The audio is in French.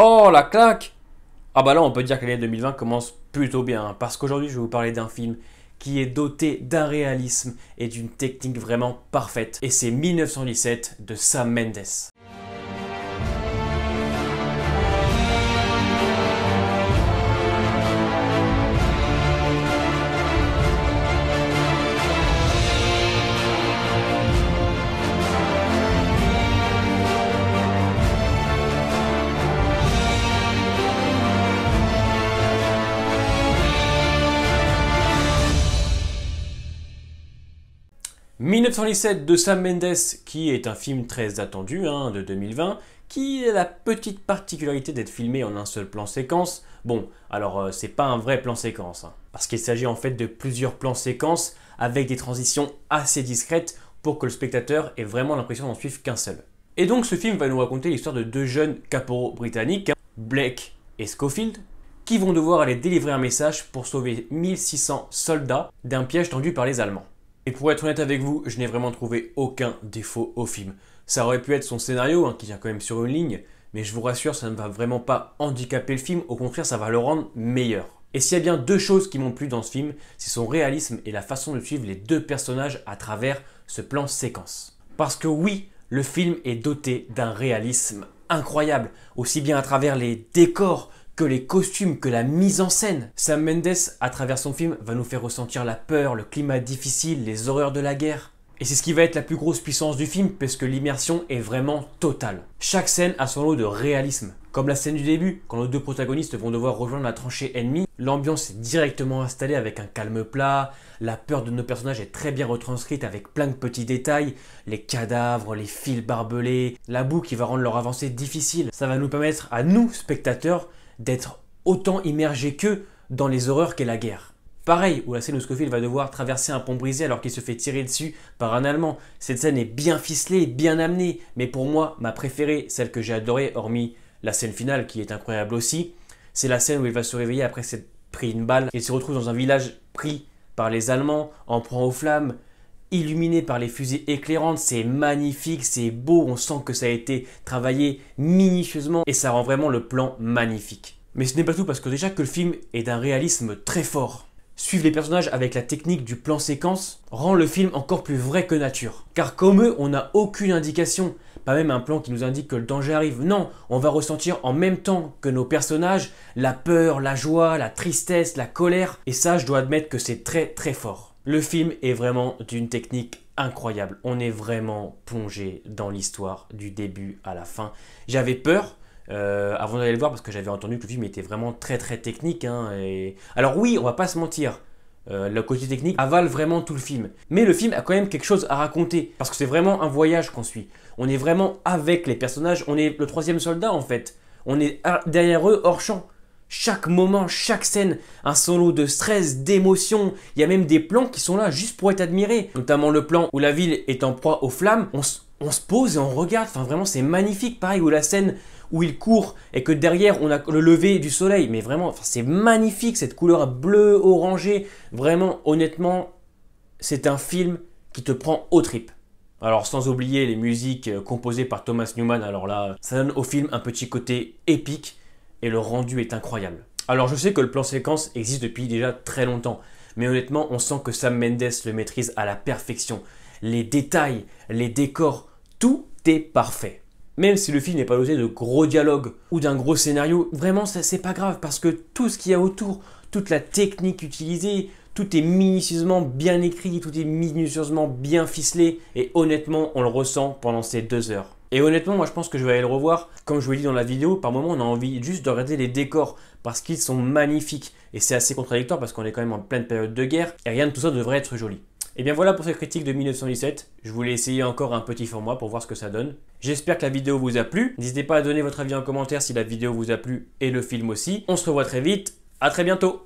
Oh la claque Ah bah là on peut dire que l'année 2020 commence plutôt bien, hein, parce qu'aujourd'hui je vais vous parler d'un film qui est doté d'un réalisme et d'une technique vraiment parfaite, et c'est 1917 de Sam Mendes. 1917 de Sam Mendes, qui est un film très attendu hein, de 2020, qui a la petite particularité d'être filmé en un seul plan séquence. Bon, alors euh, c'est pas un vrai plan séquence, hein, parce qu'il s'agit en fait de plusieurs plans séquences avec des transitions assez discrètes pour que le spectateur ait vraiment l'impression d'en suivre qu'un seul. Et donc ce film va nous raconter l'histoire de deux jeunes caporaux britanniques, Blake et Schofield, qui vont devoir aller délivrer un message pour sauver 1600 soldats d'un piège tendu par les Allemands. Et pour être honnête avec vous, je n'ai vraiment trouvé aucun défaut au film. Ça aurait pu être son scénario, hein, qui vient quand même sur une ligne, mais je vous rassure, ça ne va vraiment pas handicaper le film, au contraire, ça va le rendre meilleur. Et s'il y a bien deux choses qui m'ont plu dans ce film, c'est son réalisme et la façon de suivre les deux personnages à travers ce plan séquence. Parce que oui, le film est doté d'un réalisme incroyable, aussi bien à travers les décors que les costumes, que la mise en scène. Sam Mendes, à travers son film, va nous faire ressentir la peur, le climat difficile, les horreurs de la guerre. Et c'est ce qui va être la plus grosse puissance du film, parce que l'immersion est vraiment totale. Chaque scène a son lot de réalisme. Comme la scène du début, quand nos deux protagonistes vont devoir rejoindre la tranchée ennemie, l'ambiance est directement installée avec un calme plat, la peur de nos personnages est très bien retranscrite avec plein de petits détails, les cadavres, les fils barbelés, la boue qui va rendre leur avancée difficile. Ça va nous permettre à nous, spectateurs, d'être autant immergé qu'eux dans les horreurs qu'est la guerre. Pareil, où la scène où Scofield va devoir traverser un pont brisé alors qu'il se fait tirer dessus par un Allemand. Cette scène est bien ficelée, bien amenée, mais pour moi, ma préférée, celle que j'ai adorée, hormis la scène finale qui est incroyable aussi, c'est la scène où il va se réveiller après s'être pris une balle et se retrouve dans un village pris par les Allemands, en proie aux flammes, illuminé par les fusées éclairantes, c'est magnifique, c'est beau, on sent que ça a été travaillé minutieusement et ça rend vraiment le plan magnifique. Mais ce n'est pas tout parce que déjà que le film est d'un réalisme très fort. Suivre les personnages avec la technique du plan séquence rend le film encore plus vrai que nature. Car comme eux, on n'a aucune indication, pas même un plan qui nous indique que le danger arrive. Non, on va ressentir en même temps que nos personnages la peur, la joie, la tristesse, la colère. Et ça, je dois admettre que c'est très très fort. Le film est vraiment d'une technique incroyable. On est vraiment plongé dans l'histoire du début à la fin. J'avais peur, euh, avant d'aller le voir parce que j'avais entendu que le film était vraiment très très technique. Hein, et... Alors oui, on va pas se mentir. Euh, le côté technique avale vraiment tout le film. Mais le film a quand même quelque chose à raconter, parce que c'est vraiment un voyage qu'on suit. On est vraiment avec les personnages, on est le troisième soldat en fait. On est derrière eux, hors champ. Chaque moment, chaque scène, un solo de stress, d'émotion. Il y a même des plans qui sont là juste pour être admirés. Notamment le plan où la ville est en proie aux flammes. On, on se pose et on regarde. Enfin, vraiment, c'est magnifique. Pareil, où la scène où il court et que derrière, on a le lever du soleil. Mais vraiment, c'est magnifique, cette couleur bleu orangé. Vraiment, honnêtement, c'est un film qui te prend aux tripes. Alors, sans oublier les musiques euh, composées par Thomas Newman. Alors là, ça donne au film un petit côté épique et le rendu est incroyable. Alors, je sais que le plan séquence existe depuis déjà très longtemps. Mais honnêtement, on sent que Sam Mendes le maîtrise à la perfection les détails, les décors, tout est parfait. Même si le film n'est pas doté de gros dialogues ou d'un gros scénario, vraiment ça c'est pas grave parce que tout ce qu'il y a autour, toute la technique utilisée, tout est minutieusement bien écrit, tout est minutieusement bien ficelé et honnêtement on le ressent pendant ces deux heures. Et honnêtement, moi je pense que je vais aller le revoir. Comme je vous l'ai dit dans la vidéo, par moment on a envie juste de regarder les décors parce qu'ils sont magnifiques. Et c'est assez contradictoire parce qu'on est quand même en pleine période de guerre et rien de tout ça devrait être joli. Et eh bien voilà pour cette critique de 1917. Je voulais essayer encore un petit format pour voir ce que ça donne. J'espère que la vidéo vous a plu. N'hésitez pas à donner votre avis en commentaire si la vidéo vous a plu et le film aussi. On se revoit très vite. À très bientôt